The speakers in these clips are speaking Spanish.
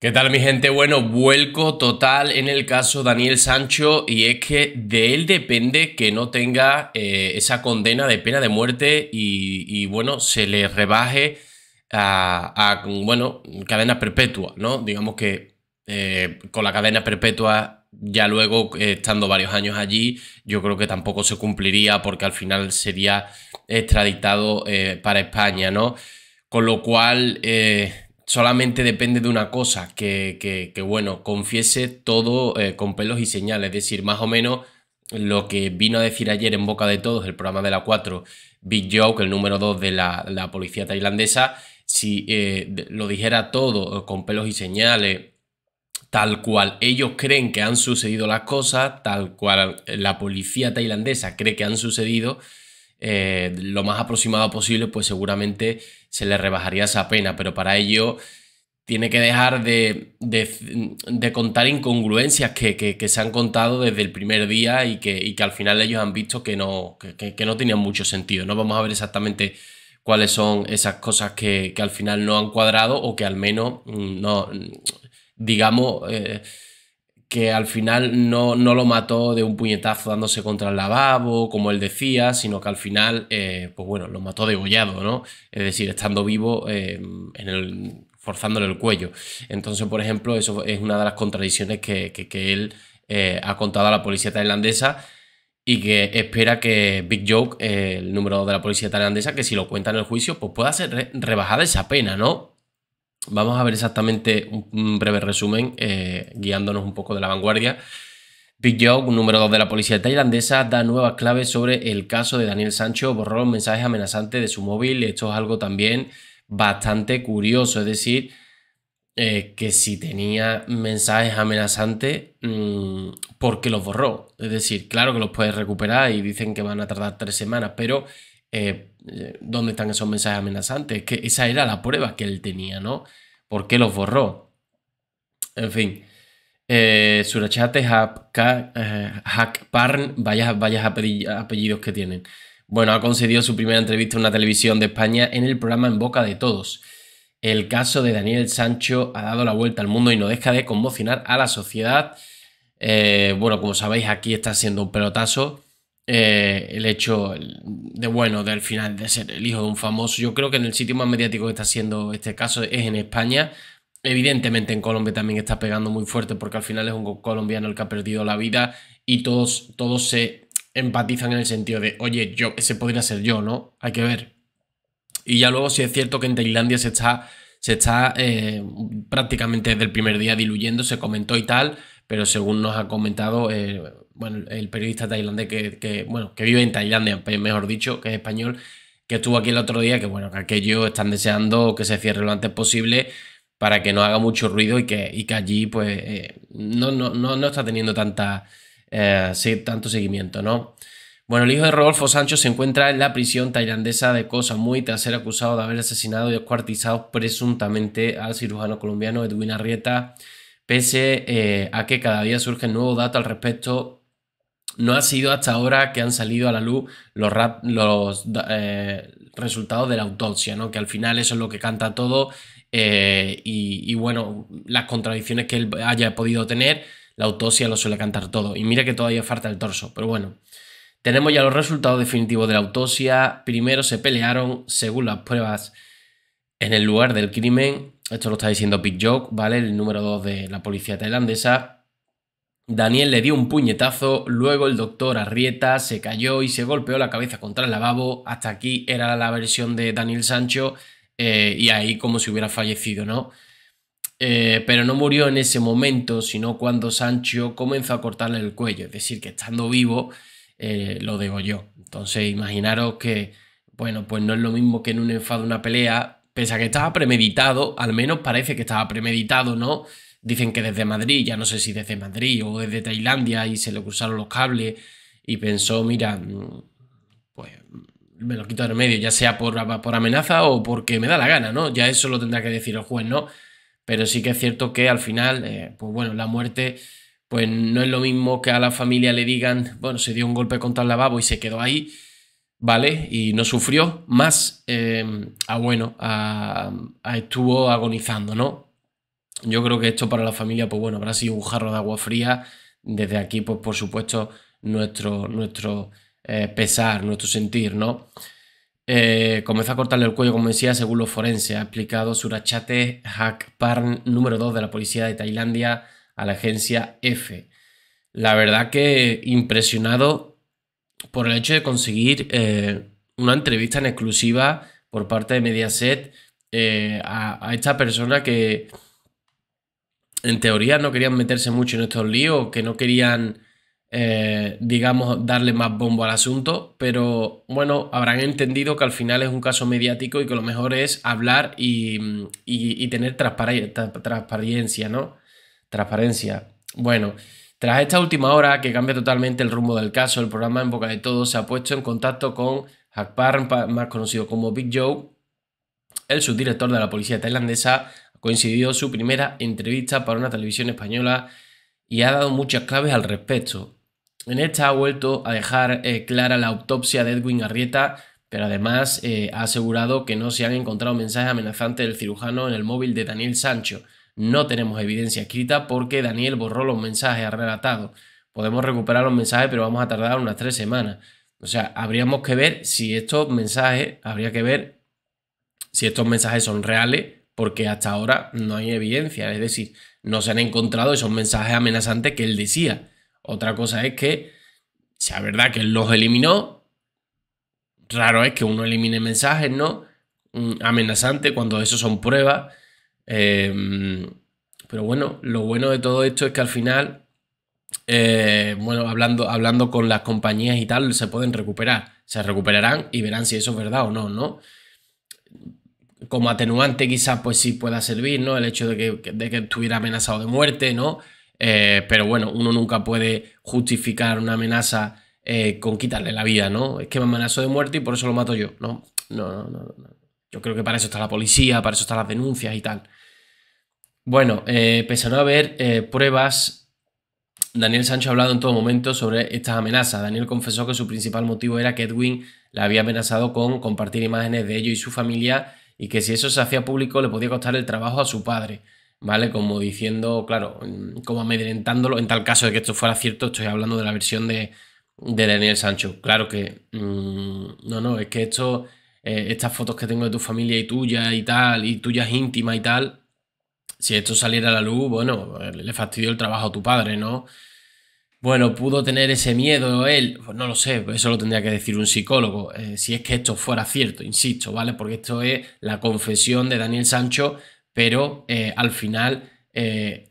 ¿Qué tal mi gente? Bueno, vuelco total en el caso Daniel Sancho y es que de él depende que no tenga eh, esa condena de pena de muerte y, bueno, se le rebaje a, bueno, cadena perpetua, ¿no? Digamos que eh, con la cadena perpetua ya luego eh, estando varios años allí, yo creo que tampoco se cumpliría porque al final sería extraditado para España, ¿no? Con lo cual solamente depende de una cosa, que, que, bueno, confiese todo eh, con pelos y señales, es decir, más o menos lo que vino a decir ayer en boca de todos el programa de la 4, Big Joke, el número 2 de la, la, policía tailandesa, si eh, lo dijera todo eh, con pelos y señales, tal cual ellos creen que han sucedido las cosas, tal cual la policía tailandesa cree que han sucedido, lo más aproximado posible, pues seguramente se le rebajaría esa pena, pero para ello tiene que dejar de, contar incongruencias que, se han contado desde el primer día y que, y que al final ellos han visto que no, no tenían mucho sentido. No vamos a ver exactamente cuáles son esas cosas que, al final no han cuadrado o que al menos mm, no, mm, digamos... Eh, que al final no, lo mató de un puñetazo dándose contra el lavabo, como él decía, sino que al final, eh, pues bueno, lo mató degollado, ¿no? Es decir, estando vivo eh, en forzándole el cuello. Entonces, por ejemplo, eso es una de las contradicciones que, él eh, ha contado a la policía tailandesa y que espera que Big Joke, el número de la policía tailandesa, que si lo cuenta en el juicio, pues pueda ser rebajada esa pena, ¿no? Vamos a ver exactamente un, breve resumen eh, guiándonos un poco de la vanguardia. Big Joe, número 2 de la policía tailandesa, da nuevas claves sobre el caso de Daniel Sancho, borró los mensajes amenazantes de su móvil. Esto es algo también bastante curioso, es decir, eh, que si tenía mensajes amenazantes, mm, ¿por qué los borró? Es decir, claro que los puede recuperar y dicen que van a tardar tres semanas, pero eh, eh, ¿Dónde están esos mensajes amenazantes? Que esa era la prueba que él tenía, ¿no? ¿Por qué los borró? En fin. Eh, surachate, eh, vayas vayas apellidos que tienen. Bueno, ha concedido su primera entrevista en una televisión de España en el programa En Boca de Todos. El caso de Daniel Sancho ha dado la vuelta al mundo y no deja de conmocionar a la sociedad. bueno, como sabéis, aquí está siendo un pelotazo. Eh, el hecho de bueno del final de ser el hijo de un famoso. Yo creo que en el sitio más mediático que está siendo este caso es en España. Evidentemente en Colombia también está pegando muy fuerte porque al final es un colombiano el que ha perdido la vida y todos, todos se empatizan en el sentido de, oye, yo, ese podría ser yo, ¿no? Hay que ver. Y ya luego si es cierto que en Tailandia se está, se está eh, prácticamente desde el primer día diluyendo, se comentó y tal, pero según nos ha comentado eh, bueno, el periodista tailandés que, bueno, que vive en Tailandia, mejor dicho, que es español, que estuvo aquí el otro día, que bueno, que aquellos están deseando que se cierre lo antes posible para que no haga mucho ruido y que, y que allí pues eh, no, no, no, no, está teniendo tanta, eh, tanto seguimiento, ¿no? Bueno, el hijo de Rodolfo Sancho se encuentra en la prisión tailandesa de Cosa muy tras ser acusado de haber asesinado y descuartizado presuntamente al cirujano colombiano Edwin Arrieta pese eh, a que cada día surgen nuevos datos al respecto, no ha sido hasta ahora que han salido a la luz los, eh, resultados de la autopsia, ¿no? que al final eso es lo que canta todo eh, y, y, bueno, las contradicciones que él haya podido tener, la autopsia lo suele cantar todo. Y mira que todavía falta el torso, pero bueno. Tenemos ya los resultados definitivos de la autopsia. Primero se pelearon, según las pruebas, en el lugar del crimen esto lo está diciendo Big Joke, ¿vale? El número 2 de la policía tailandesa. Daniel le dio un puñetazo, luego el doctor Arrieta se cayó y se golpeó la cabeza contra el lavabo. Hasta aquí era la versión de Daniel Sancho eh, y ahí como si hubiera fallecido, ¿no? Eh, pero no murió en ese momento, sino cuando Sancho comenzó a cortarle el cuello. Es decir, que estando vivo eh, lo degolló. Entonces imaginaros que, bueno, pues no es lo mismo que en un enfado una pelea, Pese que estaba premeditado, al menos parece que estaba premeditado, ¿no? Dicen que desde Madrid, ya no sé si desde Madrid o desde Tailandia, y se le cruzaron los cables y pensó, mira, mm, pues me lo quito de medio, ya sea por, por amenaza o porque me da la gana, ¿no? Ya eso lo tendrá que decir el juez, ¿no? Pero sí que es cierto que al final, eh, pues bueno, la muerte, pues no es lo mismo que a la familia le digan, bueno, se dio un golpe contra el lavabo y se quedó ahí, ¿vale? Y no sufrió, más em, a ah, bueno, ah, ah, estuvo agonizando, ¿no? Yo creo que esto para la familia, pues bueno, habrá sido un jarro de agua fría. Desde aquí, pues por supuesto, nuestro, nuestro eh, pesar, nuestro sentir, ¿no? Eh, comenzó a cortarle el cuello, como decía, según los forenses. Ha explicado Surachate Hakparn, número 2 de la policía de Tailandia, a la agencia F. La verdad que impresionado por el hecho de conseguir eh, una entrevista en exclusiva por parte de Mediaset eh, a, esta persona que en teoría no querían meterse mucho en estos líos, que no querían, eh, digamos, darle más bombo al asunto, pero bueno, habrán entendido que al final es un caso mediático y que lo mejor es hablar y, y tener transparencia, ¿no? Transparencia. Bueno. Tras esta última hora, que cambia totalmente el rumbo del caso, el programa En Boca de Todos se ha puesto en contacto con Hak más conocido como Big Joe, el subdirector de la policía tailandesa, Coincidió su primera entrevista para una televisión española y ha dado muchas claves al respecto. En esta ha vuelto a dejar eh, clara la autopsia de Edwin Arrieta, pero además eh, ha asegurado que no se han encontrado mensajes amenazantes del cirujano en el móvil de Daniel Sancho no tenemos evidencia escrita porque Daniel borró los mensajes, ha Podemos recuperar los mensajes, pero vamos a tardar unas tres semanas. O sea, habríamos que ver si estos mensajes, habría que ver si estos mensajes son reales, porque hasta ahora no hay evidencia. Es decir, no se han encontrado esos mensajes amenazantes que él decía. Otra cosa es que sea verdad que él los eliminó. Raro es que uno elimine mensajes, ¿no? Mm, amenazante cuando eso son pruebas. Em, pero bueno, lo bueno de todo esto es que al final, eh, bueno, hablando, hablando con las compañías y tal, se pueden recuperar. Se recuperarán y verán si eso es verdad o no, ¿no? Como atenuante quizás pues sí pueda servir, ¿no? El hecho de que, que estuviera amenazado de muerte, ¿no? Eh, pero bueno, uno nunca puede justificar una amenaza eh, con quitarle la vida, ¿no? Es que me amenazó de muerte y por eso lo mato yo. no, no, no. no. Yo creo que para eso está la policía, para eso están las denuncias y tal. Bueno, eh, pese a no haber eh, pruebas, Daniel Sancho ha hablado en todo momento sobre estas amenazas. Daniel confesó que su principal motivo era que Edwin la había amenazado con compartir imágenes de ello y su familia y que si eso se hacía público le podía costar el trabajo a su padre. ¿Vale? Como diciendo, claro, mm, como amedrentándolo. En tal caso de que esto fuera cierto, estoy hablando de la versión de, Daniel Sancho. Claro que. Mm, no, no, es que esto eh, estas fotos que tengo de tu familia y tuya y tal, y es íntima y tal, si esto saliera a la luz, bueno, le fastidió el trabajo a tu padre, ¿no? Bueno, pudo tener ese miedo él, pues no lo sé, eso lo tendría que decir un psicólogo, eh, si es que esto fuera cierto, insisto, ¿vale? Porque esto es la confesión de Daniel Sancho, pero eh, al final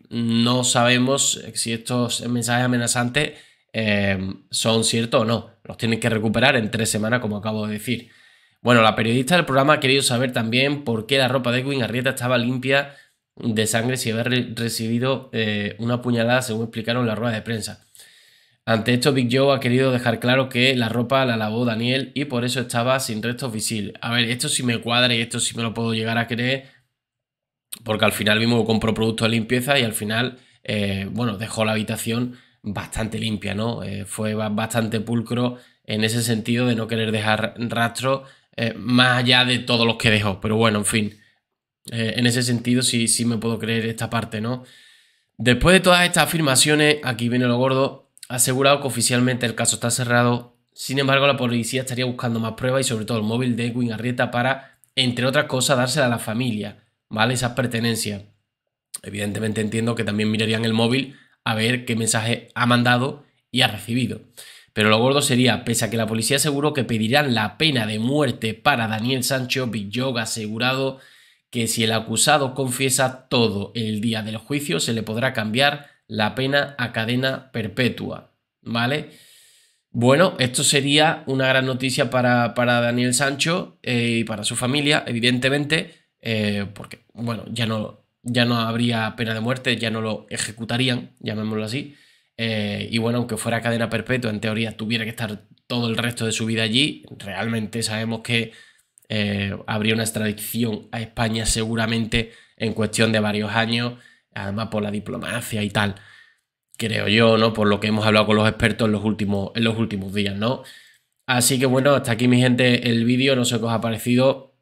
no sabemos si estos mensajes amenazantes son ciertos o no. Los tienen que recuperar en tres semanas, como acabo de decir. Bueno, la periodista del programa ha querido saber también por qué la ropa de Edwin Arrieta estaba limpia de sangre si había recibido eh, una puñalada, según explicaron las ruedas de prensa. Ante esto, Big Joe ha querido dejar claro que la ropa la lavó Daniel y por eso estaba sin restos visibles. A ver, esto sí me cuadra y esto sí me lo puedo llegar a creer, porque al final mismo compró productos de limpieza y al final, eh, bueno, dejó la habitación bastante limpia, ¿no? Eh, fue bastante pulcro en ese sentido de no querer dejar rastro eh, más allá de todos los que dejó. Pero bueno, en fin, eh, en ese sentido sí, sí me puedo creer esta parte, ¿no? Después de todas estas afirmaciones, aquí viene lo gordo, asegurado que oficialmente el caso está cerrado. Sin embargo, la policía estaría buscando más pruebas y sobre todo el móvil de Edwin Arrieta para, entre otras cosas, dársela a la familia, ¿vale? Esas pertenencias. Evidentemente entiendo que también mirarían el móvil a ver qué mensaje ha mandado y ha recibido. Pero lo gordo sería, pese a que la policía aseguró que pedirán la pena de muerte para Daniel Sancho, Big Yoga asegurado que si el acusado confiesa todo el día del juicio, se le podrá cambiar la pena a cadena perpetua. ¿Vale? Bueno, esto sería una gran noticia para, Daniel Sancho eh, y para su familia, evidentemente, eh, porque, bueno, ya no, ya no habría pena de muerte, ya no lo ejecutarían, llamémoslo así. Eh, y bueno, aunque fuera cadena perpetua, en teoría tuviera que estar todo el resto de su vida allí. Realmente sabemos que eh, habría una extradición a España seguramente en cuestión de varios años, además por la diplomacia y tal. Creo yo, ¿no? Por lo que hemos hablado con los expertos en los últimos, en los últimos días, ¿no? Así que bueno, hasta aquí mi gente el vídeo, no sé qué os ha parecido.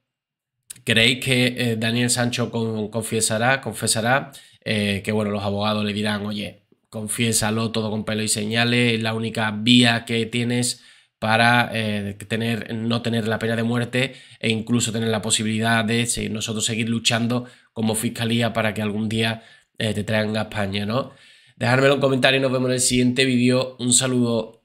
¿Creéis que eh, Daniel Sancho confesará, confesará que bueno, los abogados le dirán, oye, confiésalo todo con pelo y señales, la única vía que tienes para eh, tener, no tener la pena de muerte e incluso tener la posibilidad de nosotros seguir luchando como fiscalía para que algún día eh, te traigan a España, ¿no? Dejármelo en comentarios y nos vemos en el siguiente vídeo. Un saludo.